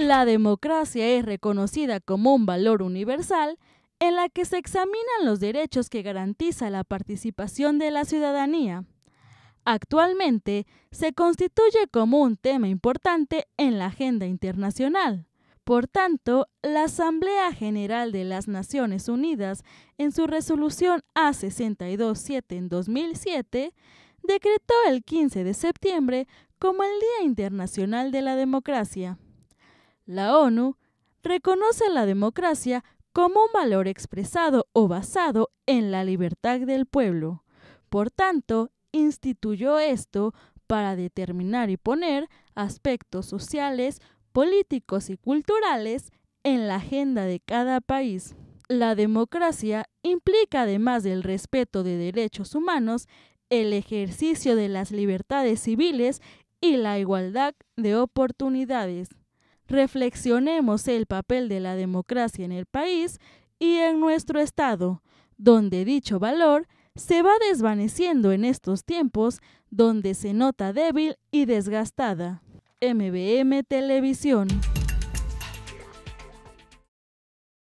La democracia es reconocida como un valor universal en la que se examinan los derechos que garantiza la participación de la ciudadanía. Actualmente se constituye como un tema importante en la agenda internacional. Por tanto, la Asamblea General de las Naciones Unidas, en su resolución a 7 en 2007, decretó el 15 de septiembre como el Día Internacional de la Democracia. La ONU reconoce la democracia como un valor expresado o basado en la libertad del pueblo. Por tanto, instituyó esto para determinar y poner aspectos sociales, políticos y culturales en la agenda de cada país. La democracia implica, además del respeto de derechos humanos, el ejercicio de las libertades civiles y la igualdad de oportunidades reflexionemos el papel de la democracia en el país y en nuestro Estado, donde dicho valor se va desvaneciendo en estos tiempos donde se nota débil y desgastada. MBM Televisión.